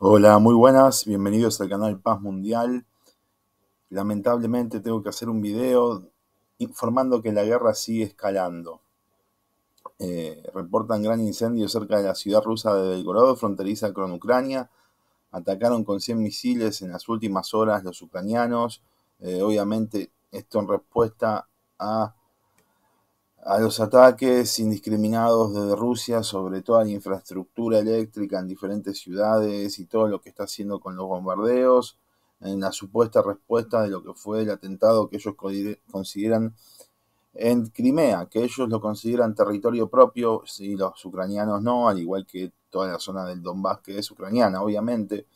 Hola, muy buenas, bienvenidos al canal Paz Mundial. Lamentablemente tengo que hacer un video informando que la guerra sigue escalando. Eh, reportan gran incendio cerca de la ciudad rusa de Belgorod, fronteriza con Ucrania. Atacaron con 100 misiles en las últimas horas los ucranianos. Eh, obviamente esto en respuesta a a los ataques indiscriminados de Rusia sobre toda la infraestructura eléctrica en diferentes ciudades y todo lo que está haciendo con los bombardeos, en la supuesta respuesta de lo que fue el atentado que ellos consideran en Crimea, que ellos lo consideran territorio propio si los ucranianos no, al igual que toda la zona del Donbass que es ucraniana, obviamente.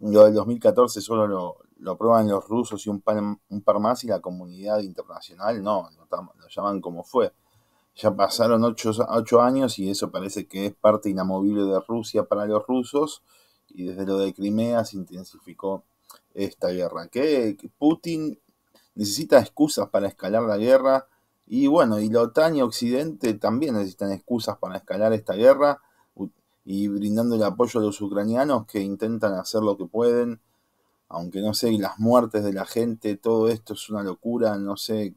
Lo del 2014 solo lo, lo aprueban los rusos y un par, un par más y la comunidad internacional no, lo, llaman como fue. Ya pasaron ocho, ocho, años y eso parece que es parte inamovible de Rusia para los rusos y desde lo de Crimea se intensificó esta guerra. Que Putin necesita excusas para escalar la guerra y bueno, y la OTAN y Occidente también necesitan excusas para escalar esta guerra y brindando el apoyo a los ucranianos que intentan hacer lo que pueden aunque no sé, las muertes de la gente, todo esto es una locura, no sé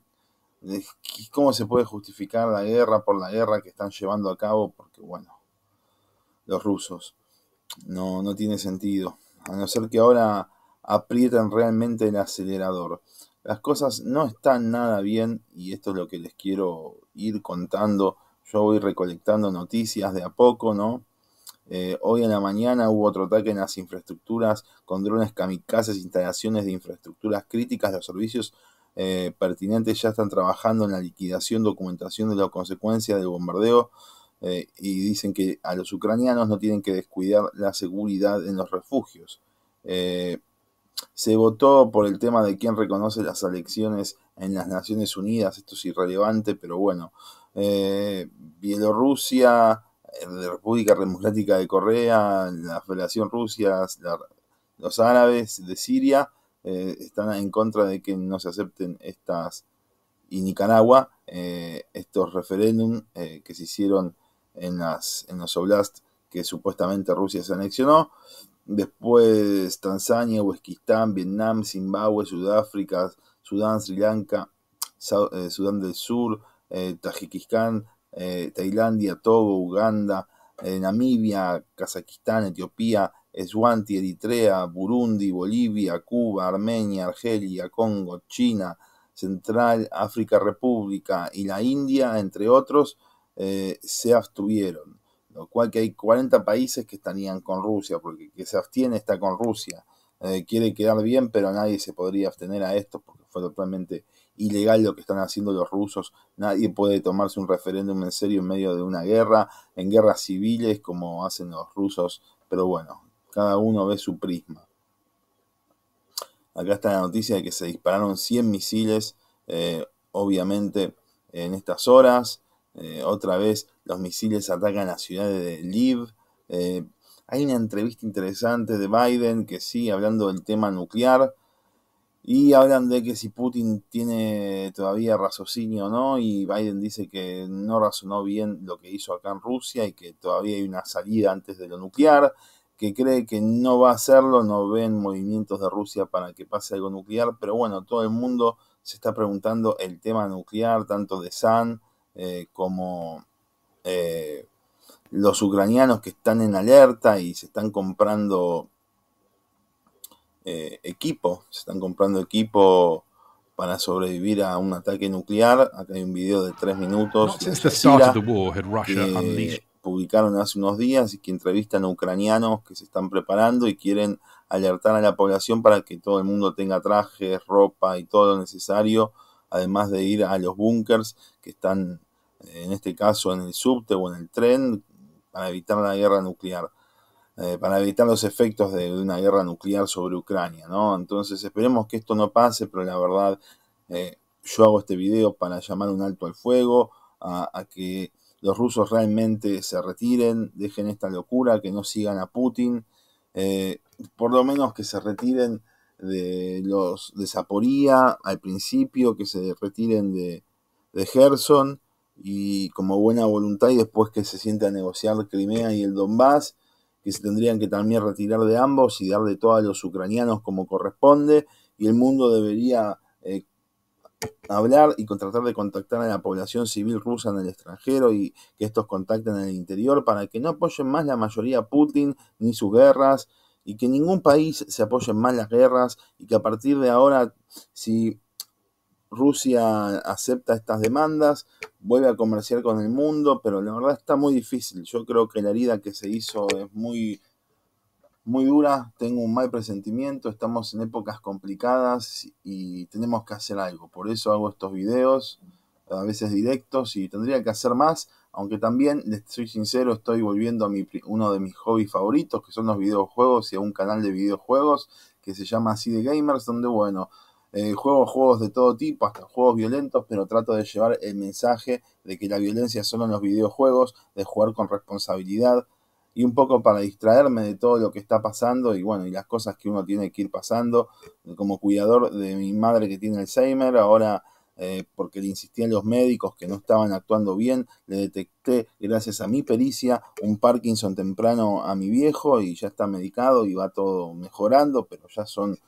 cómo se puede justificar la guerra por la guerra que están llevando a cabo, porque bueno, los rusos, no, no tiene sentido, a no ser que ahora aprieten realmente el acelerador. Las cosas no están nada bien y esto es lo que les quiero ir contando. Yo voy recolectando noticias de a poco, ¿no? Eh, hoy en la mañana hubo otro ataque en las infraestructuras con drones kamikazes, instalaciones de infraestructuras críticas. Los servicios eh, pertinentes ya están trabajando en la liquidación, documentación de las consecuencias del bombardeo eh, y dicen que a los ucranianos no tienen que descuidar la seguridad en los refugios. se votó por el tema de quién reconoce las elecciones en las Naciones Unidas. Esto es irrelevante, pero bueno. Bielorrusia la República Democrática de Corea, la Federación Rusia, los árabes de Siria eh, están en contra de que no se acepten estas, y Nicaragua, eh, estos referéndum eh, que se hicieron en, las, en los oblasts que supuestamente Rusia se anexionó. Después Tanzania, Uzbekistán, Vietnam, Zimbabue, Sudáfrica, Sudán, Sri Lanka, Sudán del Sur, Tajikistán, eh, Tailandia, Togo, Uganda, eh, Namibia, Kazajistán, Etiopía, Eswanti, Eritrea, Burundi, Bolivia, Cuba, Armenia, Argelia, Congo, China, Central, África República y la India, entre otros, eh, se abstuvieron. Lo cual que hay 40 países que estarían con Rusia, porque que se abstiene está con Rusia. quiere quedar bien, pero nadie se podría abstener a esto porque fue totalmente ilegal lo que están haciendo los rusos. Nadie puede tomarse un referéndum en serio en medio de una guerra, en guerras civiles como hacen los rusos. Pero bueno, cada uno ve su prisma. Acá está la noticia de que se dispararon 100 misiles, eh, obviamente, en estas horas. Eh, otra vez los misiles atacan la ciudad de Liv eh, hay una entrevista interesante de Biden que sigue hablando del tema nuclear. Y hablan de que si Putin tiene todavía raciocinio o no, y Biden dice que no razonó bien lo que hizo acá en Rusia y que todavía hay una salida antes de lo nuclear, que cree que no va a hacerlo, no ven movimientos de Rusia para que pase algo nuclear, pero bueno, todo el mundo se está preguntando el tema nuclear, tanto de San eh, como eh, los ucranianos que están en alerta y se están comprando eh, equipo, se están comprando equipo para sobrevivir a un ataque nuclear. Acá hay un video de tres minutos este que publicaron hace unos días y que entrevistan a ucranianos que se están preparando y quieren alertar a la población para que todo el mundo tenga trajes, ropa y todo lo necesario, además de ir a los búnkers que están eh, en este caso en el subte o en el tren para evitar la guerra nuclear. Eh, para evitar los efectos de una guerra nuclear sobre Ucrania, ¿no? Entonces esperemos que esto no pase, pero la verdad eh, yo hago este video para llamar un alto al fuego, a, que los rusos realmente se retiren, dejen esta locura, que no sigan a Putin, eh, por lo menos que se retiren de los de Zaporía al principio, que se retiren de, de Gerson y como buena voluntad y después que se sienta a negociar Crimea y el Donbass que se tendrían que también retirar de ambos y darle todo a los ucranianos como corresponde, y el mundo debería eh, hablar y tratar de contactar a la población civil rusa en el extranjero y que estos contacten en el interior para que no apoyen más la mayoría Putin ni sus guerras y que ningún país se apoye más las guerras y que a partir de ahora si Rusia acepta estas demandas, vuelve a comerciar con el mundo, pero la verdad está muy difícil. Yo creo que la herida que se hizo es muy, muy dura, tengo un mal presentimiento, estamos en épocas complicadas y tenemos que hacer algo. Por eso hago estos videos, a veces directos, y tendría que hacer más, aunque también, les soy sincero, estoy volviendo a mi, uno de mis hobbies favoritos, que son los videojuegos y a un canal de videojuegos que se llama así de gamers, donde bueno eh, juego juegos de todo tipo, hasta juegos violentos, pero trato de llevar el mensaje de que la violencia solo en los videojuegos, de jugar con responsabilidad y un poco para distraerme de todo lo que está pasando y bueno, y las cosas que uno tiene que ir pasando, eh, como cuidador de mi madre que tiene Alzheimer, ahora eh, porque le insistían los médicos que no estaban actuando bien, le detecté gracias a mi pericia un Parkinson temprano a mi viejo y ya está medicado y va todo mejorando, pero ya son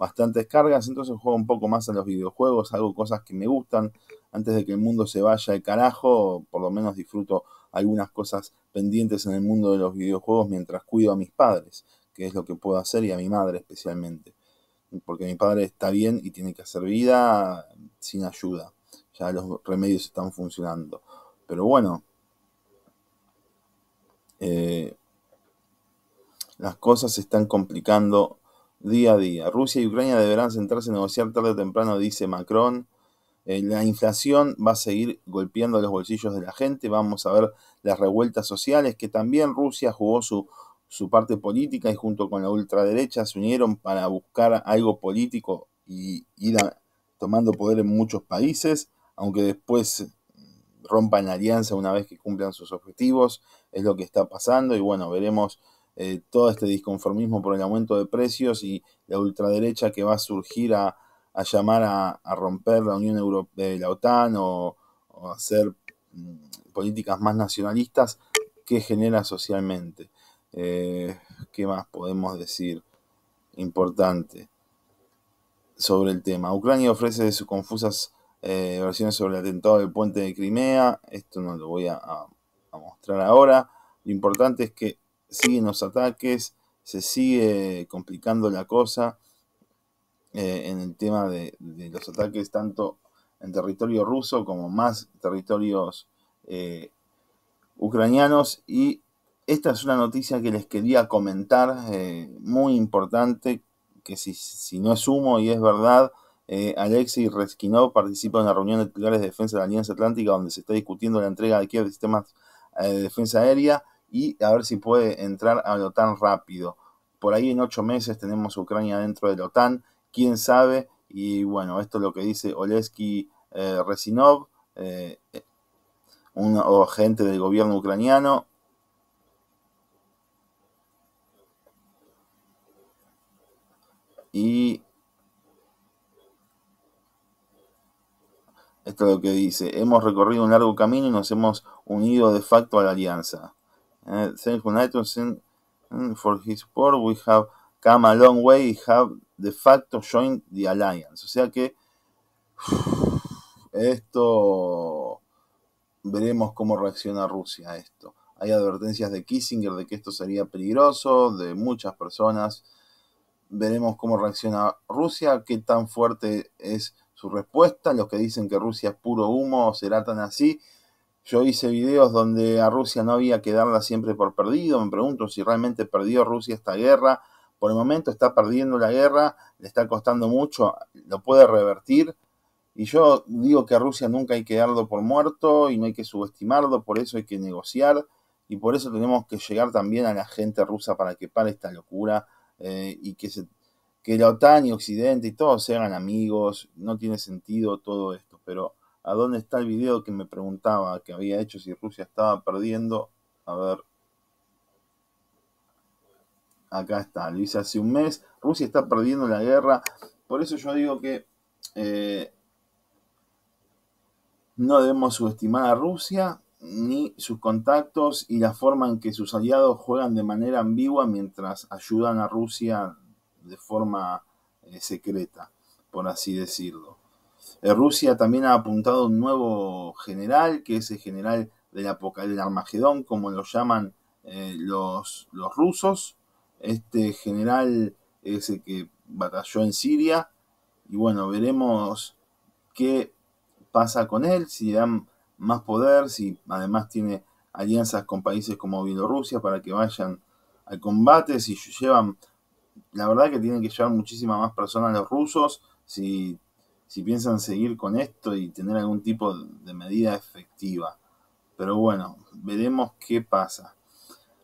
bastantes cargas, entonces juego un poco más a los videojuegos, hago cosas que me gustan. Antes de que el mundo se vaya de carajo, por lo menos disfruto algunas cosas pendientes en el mundo de los videojuegos mientras cuido a mis padres, que es lo que puedo hacer, y a mi madre especialmente. Porque mi padre está bien y tiene que hacer vida sin ayuda. Ya los remedios están funcionando. Pero bueno, eh, las cosas se están complicando día a día. Rusia y Ucrania deberán sentarse a negociar tarde o temprano, dice Macron. Eh, la inflación va a seguir golpeando los bolsillos de la gente. Vamos a ver las revueltas sociales, que también Rusia jugó su, su parte política y junto con la ultraderecha se unieron para buscar algo político y ir tomando poder en muchos países, aunque después rompan la alianza una vez que cumplan sus objetivos. Es lo que está pasando y bueno, veremos eh, todo este disconformismo por el aumento de precios y la ultraderecha que va a surgir a, llamar a, romper la Unión Europea, de la OTAN o, hacer mm, políticas más nacionalistas, que genera socialmente? Eh, ¿Qué más podemos decir importante sobre el tema? Ucrania ofrece sus confusas eh, versiones sobre el atentado del puente de Crimea, esto no lo voy a mostrar ahora, lo importante es que siguen los ataques, se sigue complicando la cosa eh, en el tema de, los ataques tanto en territorio ruso como más territorios eh, ucranianos. Y esta es una noticia que les quería comentar, eh, muy importante, que si, si, no es humo y es verdad, Alexei Reskinov participa en la reunión de titulares de defensa de la Alianza Atlántica, donde se está discutiendo la entrega de Kiev sistemas de defensa aérea y a ver si puede entrar a la OTAN rápido. Por ahí en ocho meses tenemos Ucrania dentro de la OTAN, quién sabe, y bueno, esto es lo que dice Olesky eh, Resinov, eh, un agente del gobierno ucraniano, y esto es lo que dice, hemos recorrido un largo camino y nos hemos unido de facto a la alianza. Eh, for his support. We have come a long way have de facto joined the alliance. O sea que esto veremos cómo reacciona Rusia a esto. Hay advertencias de Kissinger de que esto sería peligroso, de muchas personas. Veremos cómo reacciona Rusia, qué tan fuerte es su respuesta. Los que dicen que Rusia es puro humo, será tan así. Yo hice videos donde a Rusia no había que darla siempre por perdido. Me pregunto si realmente perdió Rusia esta guerra. Por el momento está perdiendo la guerra, le está costando mucho, lo puede revertir. Y yo digo que a Rusia nunca hay que darlo por muerto y no hay que subestimarlo, por eso hay que negociar y por eso tenemos que llegar también a la gente rusa para que pare esta locura eh, y que, se, que la OTAN y Occidente y todos sean amigos. No tiene sentido todo esto, pero a dónde está el video que me preguntaba que había hecho si Rusia estaba perdiendo. A ver. Acá está, lo hice hace un mes. Rusia está perdiendo la guerra. Por eso yo digo que eh, no debemos subestimar a Rusia ni sus contactos y la forma en que sus aliados juegan de manera ambigua mientras ayudan a Rusia de forma eh, secreta, por así decirlo. Eh, Rusia también ha apuntado un nuevo general, que es el general del, del Armagedón, como lo llaman eh, los, los, rusos. Este general es el que batalló en Siria. Y bueno, veremos qué pasa con él, si le dan más poder, si además tiene alianzas con países como Bielorrusia para que vayan al combate, si llevan, la verdad que tienen que llevar muchísimas más personas los rusos, si si piensan seguir con esto y tener algún tipo de medida efectiva. Pero bueno, veremos qué pasa.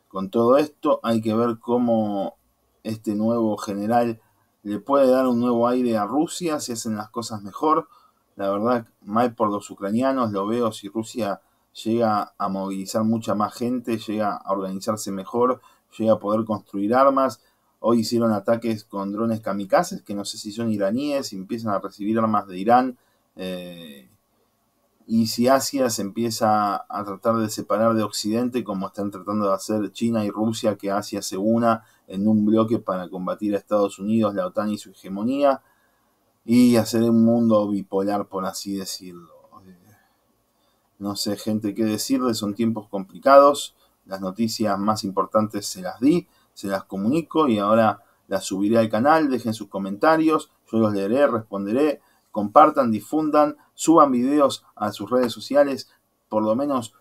Con todo esto hay que ver cómo este nuevo general le puede dar un nuevo aire a Rusia si hacen las cosas mejor. La verdad, mal por los ucranianos, lo veo si Rusia llega a movilizar mucha más gente, llega a organizarse mejor, llega a poder construir armas, Hoy hicieron ataques con drones kamikazes, que no sé si son iraníes, y empiezan a recibir armas de Irán. Eh, y si Asia se empieza a tratar de separar de Occidente, como están tratando de hacer China y Rusia, que Asia se una en un bloque para combatir a Estados Unidos, la OTAN y su hegemonía, y hacer un mundo bipolar, por así decirlo. Eh, no sé, gente, qué decirle, son tiempos complicados, las noticias más importantes se las di se las comunico y ahora las subiré al canal, dejen sus comentarios, yo los leeré, responderé, compartan, difundan, suban videos a sus redes sociales, por lo menos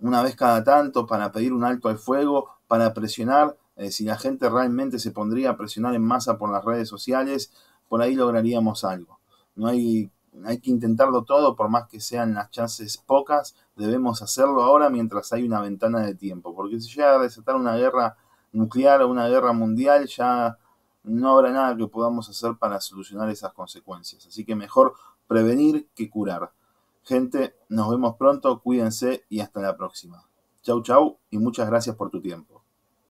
una vez cada tanto para pedir un alto al fuego, para presionar, eh, si la gente realmente se pondría a presionar en masa por las redes sociales, por ahí lograríamos algo. No hay, hay que intentarlo todo, por más que sean las chances pocas, debemos hacerlo ahora mientras hay una ventana de tiempo, porque si llega a desatar una guerra nuclear o una guerra mundial, ya no habrá nada que podamos hacer para solucionar esas consecuencias. Así que mejor prevenir que curar. Gente, nos vemos pronto, cuídense y hasta la próxima. Chau, chau y muchas gracias por tu tiempo.